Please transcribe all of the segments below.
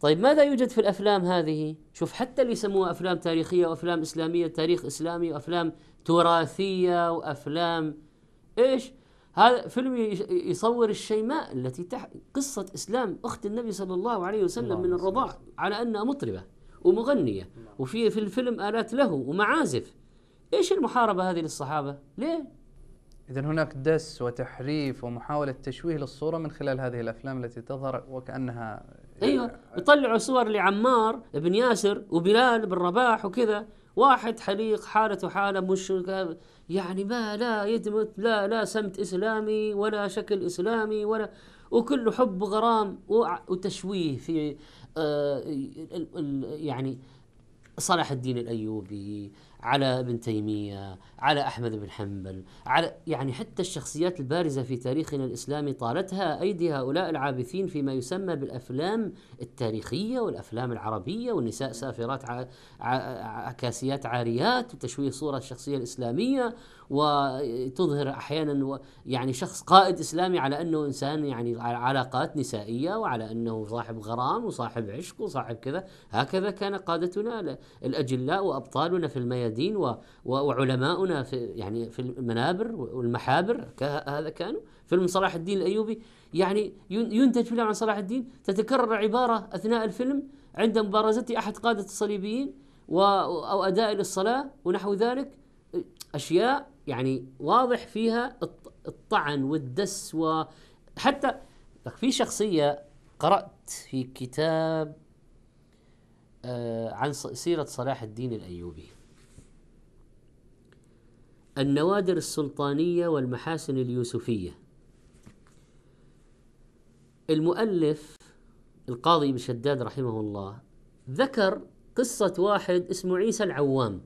طيب ماذا يوجد في الافلام هذه؟ شوف حتى اللي يسموها افلام تاريخيه وافلام اسلاميه تاريخ اسلامي وافلام تراثيه وافلام ايش؟ هذا فيلم يصور الشيماء التي تح... قصه اسلام اخت النبي صلى الله عليه وسلم من الرضاع على انها مطربه ومغنيه وفي في الفيلم الات له ومعازف ايش المحاربه هذه للصحابه؟ ليه؟ إذا هناك دس وتحريف ومحاولة تشويه للصورة من خلال هذه الأفلام التي تظهر وكأنها ايوه يطلعوا صور لعمار بن ياسر وبلال بن رباح وكذا واحد حليق حالته حاله مش يعني ما لا يدمت لا لا سمت اسلامي ولا شكل اسلامي ولا وكله حب غرام وتشويه في آه، يعني صلاح الدين الايوبي على ابن تيميه على احمد بن حنبل على يعني حتى الشخصيات البارزه في تاريخنا الاسلامي طالتها ايدي هؤلاء العابثين فيما يسمى بالافلام التاريخيه والافلام العربيه والنساء سافرات ع... ع... عكاسيات عاريات وتشويه صوره الشخصيه الاسلاميه وتظهر احيانا يعني شخص قائد اسلامي على انه انسان يعني علاقات نسائيه وعلى انه صاحب غرام وصاحب عشق وصاحب كذا هكذا كان قادتنا الاجلاء وابطالنا في الميادين وعلماؤنا في يعني في المنابر والمحابر هذا كانوا فيلم صلاح الدين الايوبي يعني ينتج فيلم عن صلاح الدين تتكرر عباره اثناء الفيلم عند مبارزة احد قاده الصليبيين او اداء للصلاه ونحو ذلك اشياء يعني واضح فيها الطعن والدس وحتى في شخصيه قرات في كتاب آه، عن سيره صلاح الدين الايوبي النوادر السلطانيه والمحاسن اليوسفيه المؤلف القاضي بن شداد رحمه الله ذكر قصة واحد اسمه عيسى العوام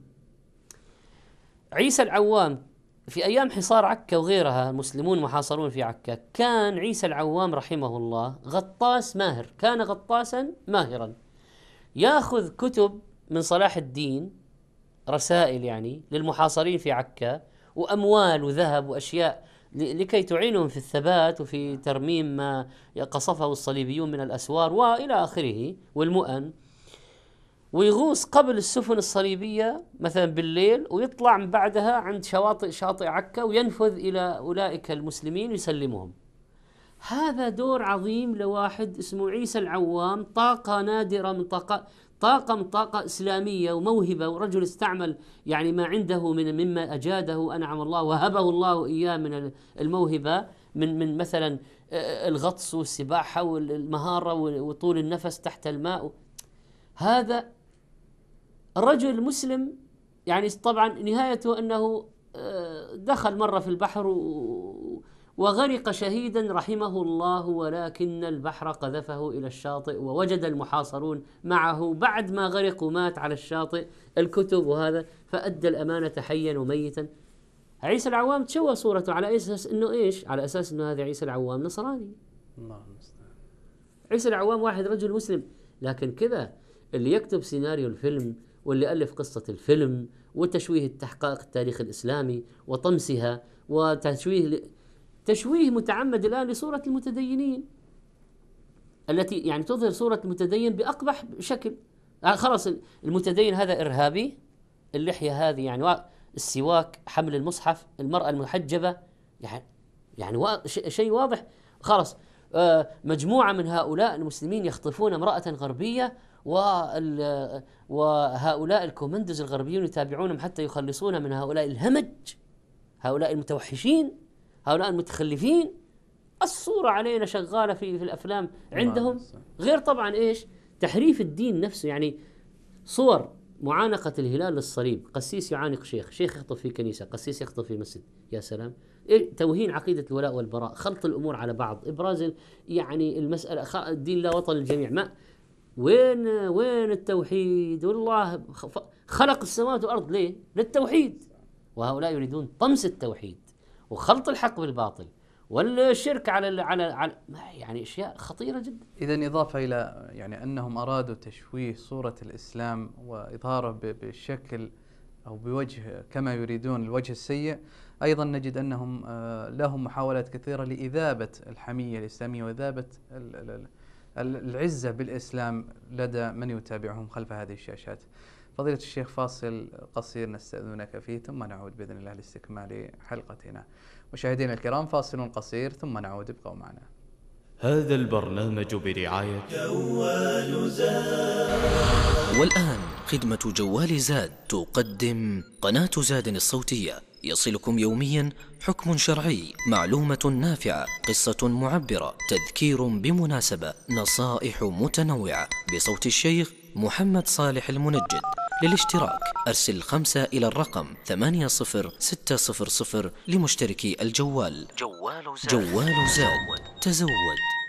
عيسى العوام في أيام حصار عكا وغيرها المسلمون محاصرون في عكا كان عيسى العوام رحمه الله غطاس ماهر كان غطاسا ماهرا ياخذ كتب من صلاح الدين رسائل يعني للمحاصرين في عكا واموال وذهب واشياء لكي تعينهم في الثبات وفي ترميم ما قصفه الصليبيون من الاسوار والى اخره والمؤن ويغوص قبل السفن الصليبية مثلا بالليل ويطلع من بعدها عند شواطئ شاطئ عكا وينفذ إلى أولئك المسلمين ويسلمهم هذا دور عظيم لواحد اسمه عيسى العوام طاقة نادرة من طاقة طاقة من طاقة إسلامية وموهبة ورجل استعمل يعني ما عنده من مما أجاده أنعم الله وهبه الله إياه من الموهبة من من مثلا الغطس والسباحة والمهارة وطول النفس تحت الماء هذا الرجل المسلم يعني طبعا نهايته أنه آه، دخل مرة في البحر وغرق شهيدا رحمه الله ولكن البحر قذفه إلى الشاطئ ووجد المحاصرون معه بعد ما غرق ومات على الشاطئ الكتب وهذا فأدى الأمانة حيا وميتا عيسى العوام تشوه صورته على أساس أنه إيش على أساس أنه هذا عيسى العوام نصراني الله المستعان عيسى العوام واحد رجل مسلم لكن كذا اللي يكتب سيناريو الفيلم واللي ألف قصة الفيلم وتشويه التحقيق التاريخ الإسلامي وطمسها وتشويه ل... تشويه متعمد الآن لصورة المتدينين التي يعني تظهر صورة المتدين بأقبح شكل يعني خلاص المتدين هذا إرهابي اللحية هذه يعني السواك حمل المصحف المرأة المحجبة يعني يعني شيء واضح خلاص آه، مجموعة من هؤلاء المسلمين يخطفون امرأة غربية وهؤلاء الكومندوز الغربيون يتابعونهم حتى يخلصونا من هؤلاء الهمج هؤلاء المتوحشين هؤلاء المتخلفين الصورة علينا شغالة في في الأفلام عندهم غير طبعا إيش تحريف الدين نفسه يعني صور معانقة الهلال للصليب قسيس يعانق شيخ شيخ يخطب في كنيسة قسيس يخطب في مسجد يا سلام إيه توهين عقيدة الولاء والبراء خلط الأمور على بعض إبراز يعني المسألة الدين لا وطن للجميع ما وين وين التوحيد والله خلق السماوات والارض ليه للتوحيد وهؤلاء يريدون طمس التوحيد وخلط الحق بالباطل والشرك على على, على يعني اشياء خطيره جدا. اذا اضافه الى يعني انهم ارادوا تشويه صوره الاسلام واظهاره بشكل او بوجه كما يريدون الوجه السيء، ايضا نجد انهم آه، لهم محاولات كثيره لاذابه الحميه الاسلاميه واذابه العزة بالإسلام لدى من يتابعهم خلف هذه الشاشات فضيلة الشيخ فاصل قصير نستأذنك فيه ثم نعود بإذن الله لاستكمال حلقتنا مشاهدينا الكرام فاصل قصير ثم نعود ابقوا معنا هذا البرنامج برعاية جوال زاد والآن خدمة جوال زاد تقدم قناة زاد الصوتية يصلكم يوميا حكم شرعي معلومة نافعة قصة معبرة تذكير بمناسبة نصائح متنوعة بصوت الشيخ محمد صالح المنجد للاشتراك أرسل خمسة إلى الرقم 80600 لمشتركي الجوال جوال زاد, جوال زاد. تزود